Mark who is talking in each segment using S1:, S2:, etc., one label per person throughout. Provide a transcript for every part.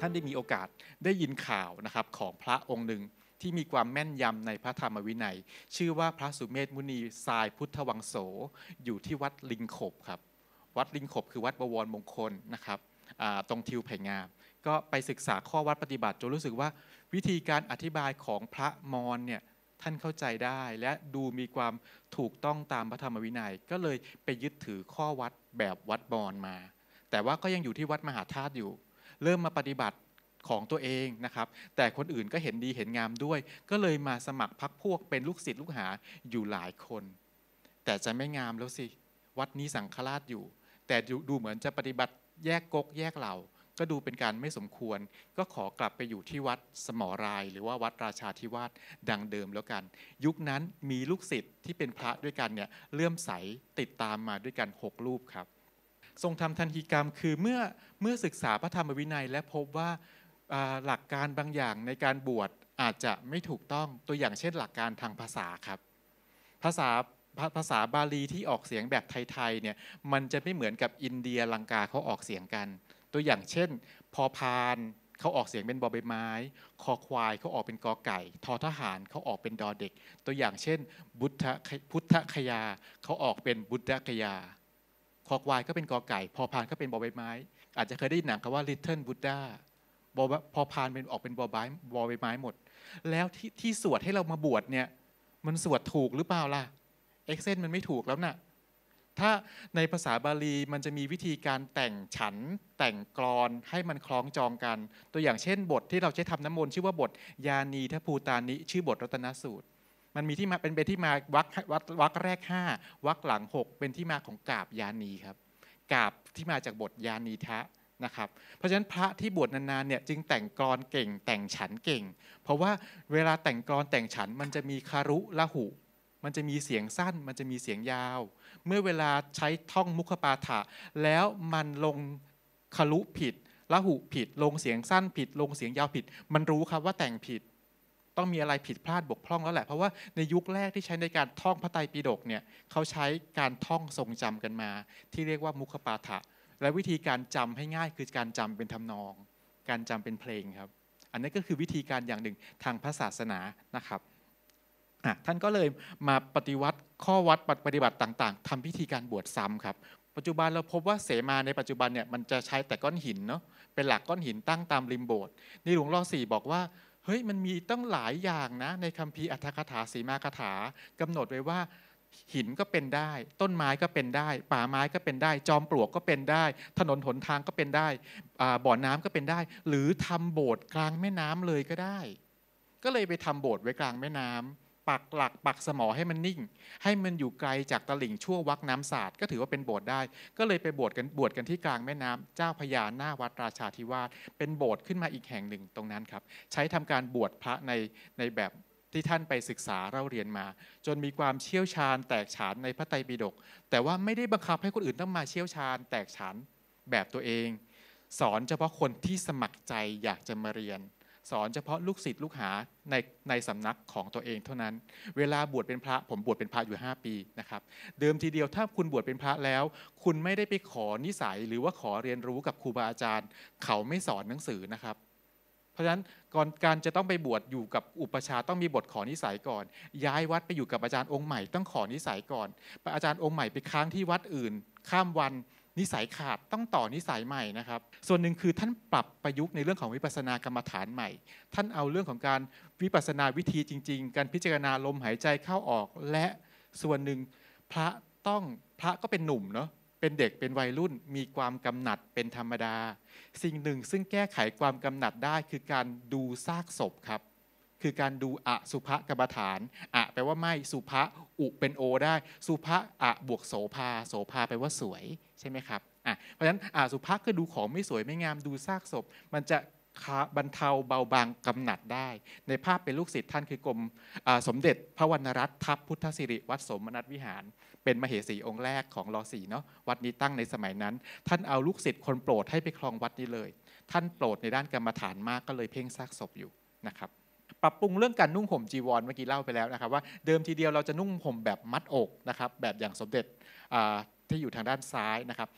S1: ท่านได้มีโอกาสได้ยินข่าวนะครับของพระองค์หนึ่งที่มีความแม่นยำในพระธรรมวินัย ชื่อว่าพระสุเมธมุนีทรายพุทธวังโสอยู่ที่วัดลิงขบครับวัดลิงขบคือวัดบวรมงคลนะครับตรงทิวไผ่งามก็ไปศึกษาข้อวัดปฏิบัติจนรู้สึกว่าวิธีการอธิบายของพระมอเนี่ยท่านเข้าใจได้และดูมีความถูกต้องตามพระธรรมวินัยก็เลยไปยึดถือข้อวัดแบบวัดบอนมาแต่ว่าก็ยังอยู่ที่วัดมหาธาตุอยู่เริ่มมาปฏิบัติของตัวเองนะครับ แต่คนอื่นก็เห็นดีเห็นงามด้วย ก็เลยมาสมัครพักพวกเป็นลูกศิษย์ลูกหาอยู่หลายคน แต่จะไม่งามแล้วสิ วัดนี้สังฆราชอยู่ แต่ดูเหมือนจะปฏิบัติแยกกกแยกเหล่า ก็ดูเป็นการไม่สมควร ก็ขอกลับไปอยู่ที่วัดสมราย หรือว่าวัดราชาธิวาสดังเดิมแล้วกัน ยุคนั้นมีลูกศิษย์ที่เป็นพระด้วยกันเนี่ยเลื่อมใสติดตามมาด้วยกัน 6 รูปครับทรงทำทันทีกรรมคือเมื่อเมื่อศึกษาพระธรรมวินัย และพบว่าหลักการบางอย่างในการบวชอาจจะไม่ถูกต้องตัวอย่างเช่นหลักการทางภาษาครับ ภาษาภาษาบาลีที่ออกเสียงแบบไทยๆเนี่ยมันจะไม่เหมือนกับอินเดียลังกาเขาออกเสียงกัน ตัวอย่างเช่นพอพานเขาออกเสียงเป็นบอใบไม้คอควายเขาออกเป็นกอไก่ทอทหารเขาออกเป็นดอเด็ก ตัวอย่างเช่นบุทธพุทธคยาเขาออกเป็นบุทธคยาคอควายก็เป็นกอไก่ พอพานก็เป็นบอใบไม้อาจจะเคยได้ยินหนังคำว่า Little Buddha พอพานเป็นออกเป็นบอใบบอใบไม้หมด แล้วที่ที่สวดให้เรามาบวชเนี่ย มันสวดถูกหรือเปล่าล่ะเอ็กเซนมันไม่ถูกแล้วนะ่ะถ้าในภาษาบาลีมันจะมีวิธีการแต่งฉัน แต่งกรอนให้มันคล้องจองกัน ตัวอย่างเช่น บทที่เราใช้ทำน้ำมนต์ชื่อว่าบท ยานีทภูตานิชื่อบทรัตนสูตรมันมีที่มาเป็นเป็นที่มาวักวักวักแรก5วักหลัง 6 เป็นที่มาของกาบยานีครับกาบที่มาจากบทยานีทะนะครับ เพราะฉะนั้นพระที่บวชนานๆเนี่ยจึงแต่งกรอนเก่งแต่งฉันเก่ง เพราะว่าเวลาแต่งกรอนแต่งฉันมันจะมีคารุละหุมันจะมีเสียงสั้นมันจะมีเสียงยาว เมื่อเวลาใช้ท่องมุขปาฐะแล้วมันลงคารุผิดละหุผิด ลงเสียงสั้นผิด ลงเสียงยาวผิด มันรู้ครับว่าแต่งผิดต้องมีอะไรผิดพลาดบกพร่องแล้วแหละเพราะว่าในยุคแรกที่ใช้ในการท่องพระไตรปิฎกเนี่ยเขาใช้การท่องทรงจำกันมา ที่เรียกว่ามุขปาฐะและวิธีการจำให้ง่าย คือการจำเป็นทำนอง การจำเป็นเพลงครับอันนี้ก็คือวิธีการอย่างหนึ่งทางพระศาสนานะครับท่านก็เลยมาปฏิวัติข้อวัดปฏิบัติต่างๆ ทำพิธีการบวชซ้ำครับ ปัจจุบันเราพบว่าเสมาในปัจจุบันเนี่ยมันจะใช้แต่ก้อนหินเนาะเป็นหลักก้อนหินตั้งตามริมโบสถ์ในหลวงรอสี่บอกว่าเฮ้ยมันมีตั้งหลายอย่างนะ ในคัมภีร์อัตถกถาสีมาคถา กำหนดไว้ว่า หินก็เป็นได้ ต้นไม้ก็เป็นได้ ป่าไม้ก็เป็นได้ จอมปลวกก็เป็นได้ ถนนหนทางก็เป็นได้บ่อน้ำก็เป็นได้ หรือทำโบสถ์กลางแม่น้ำเลยก็ได้ ก็เลยไปทำโบสถ์ไว้กลางแม่น้ำปักหลักปักสมอให้มันนิ่ง ให้มันอยู่ไกลจากตลิ่งชั่ววักน้ำศาดก็ถือว่าเป็นโบสถ์ได้ ก็เลยไปบวชกันบวชกันที่กลางแม่น้ำ เจ้าพญาหน้าวัดราชาธิวาสเป็นโบสถ์ขึ้นมาอีกแห่งหนึ่งตรงนั้นครับ ใช้ทำการบวชพระในในแบบที่ท่านไปศึกษาเราเรียนมา จนมีความเชี่ยวชาญแตกฉานในพระไตรปิฎกแต่ว่าไม่ได้บังคับให้คนอื่นต้องมาเชี่ยวชาญ แตกฉานแบบตัวเอง สอนเฉพาะคนที่สมัครใจอยากจะมาเรียนสอนเฉพาะลูกศิษย์ลูกหาในในสำนักของตัวเองเท่านั้น เวลาบวชเป็นพระผมบวชเป็นพระอยู่ 5 ปีนะครับ เดิมทีเดียวถ้าคุณบวชเป็นพระแล้ว คุณไม่ได้ไปขอนิสัย หรือว่าขอเรียนรู้กับครูบาอาจารย์ เขาไม่สอนหนังสือนะครับ เพราะฉะนั้นก่อนการจะต้องไปบวชอยู่กับอุปชาต้องมีบทขอนิสัยก่อน ย้ายวัดไปอยู่กับอาจารย์องค์ใหม่ต้องขอนิสัยก่อนอาจารย์องค์ใหม่ไปค้างที่วัดอื่น ข้ามวันนิสัยขาดต้องต่อนิสัยใหม่นะครับ ส่วนหนึ่งคือท่านปรับประยุกต์ในเรื่องของวิปัสสนากรรมฐานใหม่ ท่านเอาเรื่องของการวิปัสสนาวิธีจริง ๆ การพิจารณาลมหายใจเข้าออก และส่วนหนึ่งพระต้องพระก็เป็นหนุ่มเนาะเป็นเด็กเป็นวัยรุ่นมีความกำหนัดเป็นธรรมดา สิ่งหนึ่งซึ่งแก้ไขความกำหนัดได้คือการดูซากศพครับคือการดูอะสุภกรรมฐานอะแปลว่าไม่สุภะอุเป็นโอได้ สุภะอะบวกโสภาโสภาแปลว่าสวยใช่ไหมครับอ่ะเพราะฉะนั้นอะสุภะก็ดูของไม่สวยไม่งามดูซากศพ มันจะบรรเทาเบาบางกำหนัดได้ ในภาพเป็นลูกศิษย์ท่านคือกรมสมเด็จพระวรรณรัตน์ทัพพุทธสิริวัดสมนัตวิหาร เป็นมเหสีองค์แรกของรอสีเนาะวัดนี้ตั้งในสมัยนั้น ท่านเอาลูกศิษย์คนโปรดให้ไปคลองวัดนี้เลย ท่านโปรดในด้านกรรมฐานมากก็เลยเพ่งซากศพอยู่นะครับปรับปรุงเรื่องการนุ่งห่มจีวรเมื่อกี้เล่าไปแล้วนะครับว่าเดิมทีเดียวเราจะนุ่งห่มแบบมัดอกนะครับแบบอย่างสมเด็จที่อยู่ทางด้านซ้ายนะครับ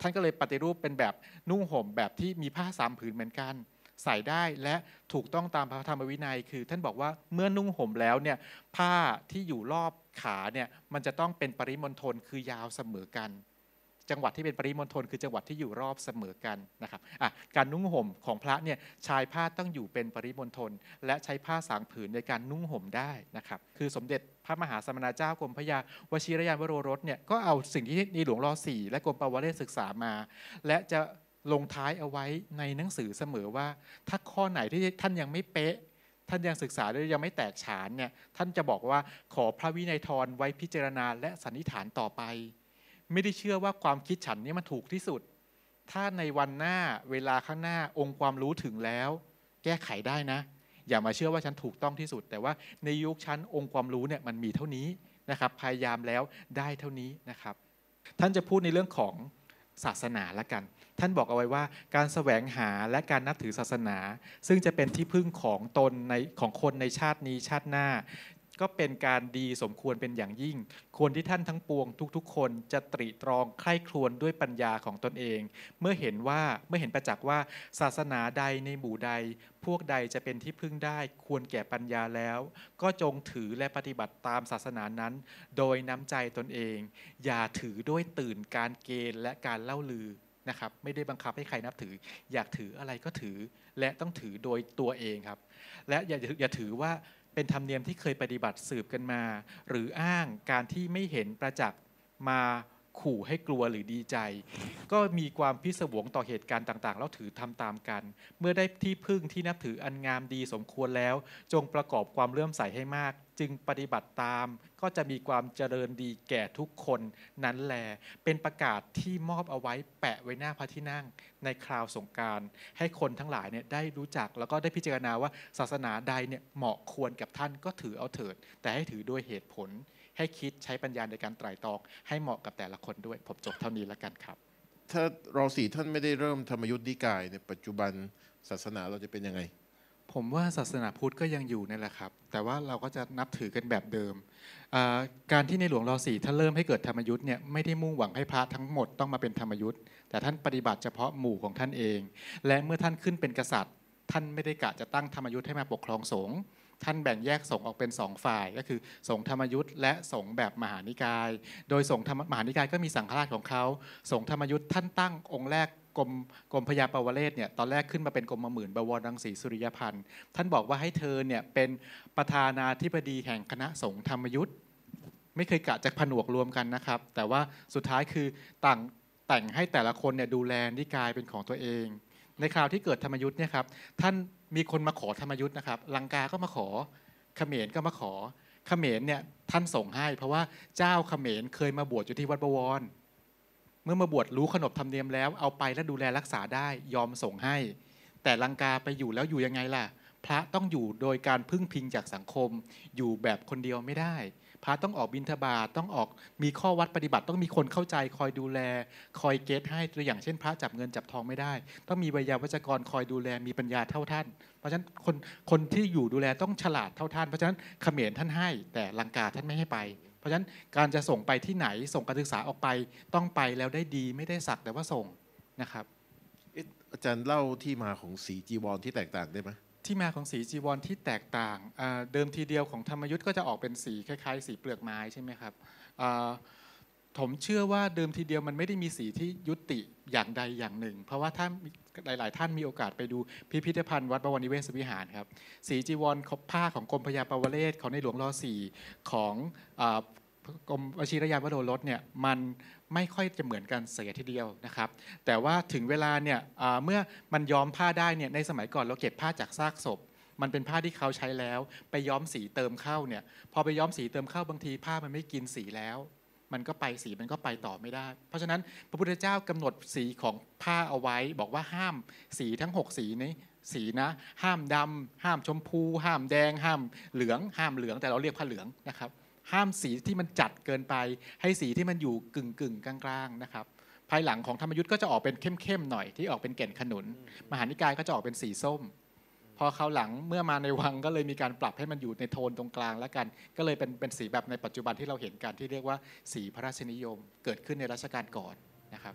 S1: ท่านก็เลยปฏิรูปเป็นแบบนุ่งห่มแบบที่มีผ้าสามผืนเหมือนกัน ใส่ได้และถูกต้องตามพระธรรมวินัย คือท่านบอกว่าเมื่อนุ่งห่มแล้วเนี่ยผ้าที่อยู่รอบขาเนี่ยมันจะต้องเป็นปริมณฑลคือยาวเสมอกันจังหวัดที่เป็นปริมณฑลคือจังหวัดที่อยู่รอบเสมอกันนะครับการนุ่งห่มของพระเนี่ยชายผ้าต้องอยู่เป็นปริมณฑลและใช้ผ้าสางผืนในการนุ่งห่มได้นะครับ คือสมเด็จพระมหาสมณเจ้ากรมพระยาวชิรยานวโรรสเนี่ยก็เอาสิ่งที่ี่หลวงรอสี่และกรมปวารีศึกษามา และจะลงท้ายเอาไว้ในหนังสือเสมอว่า ถ้าข้อไหนที่ท่านยังไม่เป๊ะ ท่านยังศึกษาแลือยังไม่แตกฉานเนี่ยท่านจะบอกว่าขอพระวินัยทรไว้พิจารณาและสันนิษฐานต่อไปไม่ได้เชื่อว่าความคิดฉันนี่มันถูกที่สุด ถ้าในวันหน้าเวลาข้างหน้าองค์ความรู้ถึงแล้ว แก้ไขได้นะอย่ามาเชื่อว่าฉันถูกต้องที่สุด แต่ว่าในยุคฉันองค์ความรู้เนี่ยมันมีเท่านี้นะครับพยายามแล้วได้เท่านี้นะครับท่านจะพูดในเรื่องของศาสนาละกัน ท่านบอกเอาไว้ว่าการสแสวงหาและการนับถือศาสนา ซึ่งจะเป็นที่พึ่งของตนในของคนในชาตินี้ชาติหน้าก็เป็นการดีสมควรเป็นอย่างยิ่ง ควรที่ท่านทั้งปวงทุกๆ คนจะตรีตรองใคร่ครวญด้วยปัญญาของตนเอง เมื่อเห็นว่าเมื่อเห็นประจักษ์ว่าศาสนาใดในหมู่ใด พวกใดจะเป็นที่พึ่งได้ ควรแก่ปัญญาแล้ว ก็จงถือและปฏิบัติตามศาสนานั้น โดยน้ำใจตนเอง อย่าถือด้วยตื่นการเกณฑ์และการเล่าลือนะครับ ไม่ได้บังคับให้ใครนับถือ อยากถืออะไรก็ถือ และต้องถือโดยตัวเองครับและอย่าอย่าถือว่าเป็นธรรมเนียมที่เคยปฏิบัติสืบกันมา หรืออ้างการที่ไม่เห็นประจักษ์มาขู่ให้กลัวหรือดีใจ ก็มีความพิศวงต่อเหตุการณ์ต่างๆแล้วถือทำตามกัน เมื่อได้ที่พึ่งที่นับถืออันงามดีสมควรแล้ว จงประกอบความเลื่อมใสให้มากจึงปฏิบัติตามก็จะมีความเจริญดีแก่ทุกคนนั้นแล เป็นประกาศที่มอบเอาไว้แปะไว้หน้าพระที่นั่งในคราวสงการ ให้คนทั้งหลายเนี่ยได้รู้จักแล้วก็ได้พิจารณาว่าศาสนาใดเนี่ยเหมาะควรกับท่าน ก็ถือเอาเถิด แต่ให้ถือด้วยเหตุผล ให้คิดใช้ปัญญาในการไตร่ตรองให้เหมาะกับแต่ละคนด้วยผมจบเท่านี้แล้วกันครับถ้าเราสี่ท่านไม่ได้เริ่มธรรมยุทธ์นิกายในปัจจุบันศาสนาเราจะเป็นยังไงผมว่าศาสนาพุทธก็ยังอยู่นี่แหละครับแต่ว่าเราก็จะนับถือกันแบบเดิมการที่ในหลวงรอสีท่านเริ่มให้เกิดธรรมยุทธ์เนี่ยไม่ได้มุ่งหวังให้พระทั้งหมดต้องมาเป็นธรรมยุทธ์แต่ท่านปฏิบัติเฉพาะหมู่ของท่านเอง และเมื่อท่านขึ้นเป็นกษัตริย์ ท่านไม่ได้กะจะตั้งธรรมยุทธ์ให้มาปกครองสงฆ์ท่านแบ่งแยกสงฆ์ออกเป็นสองฝ่าย ก็คือ สงฆ์ธรรมยุทธ์และสงฆ์แบบมหานิกาย โดยสงฆ์มหานิกายก็มีสังฆราชของเขาสงฆ์ธรรมยุทธ์ท่านตั้งองค์แรกกรมกรมพยาปวเรศเนี่ยตอนแรกขึ้นมาเป็นกรมมหมื่นบวรรังสีสุริยพันธ์ท่านบอกว่าให้เธอเนี่ยเป็นประธานาธิบดีแห่งคณะสงฆ์ธรรมยุทธ์ไม่เคยกะจะผนวกรวมกันนะครับ แต่ว่าสุดท้ายคือต่างแต่งให้แต่ละคนเนี่ยดูแลนิกายเป็นของตัวเอง ในคราวที่เกิดธรรมยุทธ์เนี่ยครับท่านมีคนมาขอธรรมยุทธ์นะครับลังกา ก็มาขอเขมรก็มาขอเขมรเนี่ยท่านส่งให้ เพราะว่าเจ้าเขมรเคยมาบวชอยู่ที่วัดบวรเมื่อมาบวชรู้ขนบธรรมเนียมแล้วเอาไปและดูแลรักษาได้ยอมส่งให้ แต่ลังกาไปอยู่แล้วอยู่ยังไงล่ะ พระต้องอยู่โดยการพึ่งพิงจากสังคม อยู่แบบคนเดียวไม่ได้ พระต้องออกบินทบาตต้องออกมีข้อวัดปฏิบัติต้องมีคนเข้าใจ คอยดูแลคอยเกตให้ตัวอย่างเช่น พระจับเงินจับทองไม่ได้ ต้องมีวิยาวัจกรคอยดูแลมีปัญญาเท่าท่าน เพราะฉะนั้นคนคนที่อยู่ดูแลต้องฉลาดเท่าท่านเพราะฉะนั้นเขมรท่านให้ แต่ลังกาท่านไม่ให้ไปราะฉะนั้นการจะส่งไปที่ไหนส่งการศึกษาออกไปต้องไปแล้วได้ดีไม่ได้สักแต่ว่าส่งนะครับ อาจารย์เล่าที่มาของสีจีวรที่แตกต่างได้ไหมที่มาของสีจีวรที่แตกต่าง เดิมทีเดียวของธรรมยุทธ์ก็จะออกเป็นสีคล้ายๆ สีเปลือกไม้ใช่ไหมครับผมเชื่อว่าเดิมทีเดียวมันไม่ได้มีสีที่ยุติอย่างใดอย่างหนึ่ง เพราะว่าถ้าหลาย ๆ ท่านมีโอกาสไปดูพิพิธภัณฑ์ วัดบวรนิเวศวิหารครับสีจีวรผ้าของกรมพยาปวเรศของในหลวงรอสีของกรมวชิรยานวโรรสเนี่ยมันไม่ค่อยจะเหมือนกันเสียทีเดียวนะครับ แต่ว่าถึงเวลาเนี่ยเมื่อมันย้อมผ้าได้เนี่ยในสมัยก่อนเราเก็บผ้าจากซากศพมันเป็นผ้าที่เขาใช้แล้วไปย้อมสีเติมเข้าเนี่ยพอไปย้อมสีเติมเข้าบางทีผ้ามันไม่กินสีแล้วมันก็ไปสีมันก็ไปต่อไม่ได้ เพราะฉะนั้น พระพุทธเจ้ากำหนดสีของผ้าเอาไว้ บอกว่าห้ามสีทั้ง 6 สีนี้สีนะ ห้ามดำ ห้ามชมพู ห้ามแดง ห้ามเหลือง ห้ามเหลืองแต่เราเรียกผ้าเหลืองนะครับห้ามสีที่มันจัดเกินไปให้สีที่มันอยู่กึ่งกึ่งกลางๆนะครับภายหลังของธรรมยุทธ์ก็จะออกเป็นเข้มๆหน่อยที่ออกเป็นแก่นขนุน มหานิกายก็จะออกเป็นสีส้มพอเขาหลังเมื่อมาในวังก็เลยมีการปรับให้มันอยู่ในโทนตรงกลางแล้วกัน ก็เลยเป็นเป็นสีแบบในปัจจุบันที่เราเห็นกันที่เรียกว่า สีพระราชนิยมเกิดขึ้นในรัชกาลก่อนนะครับ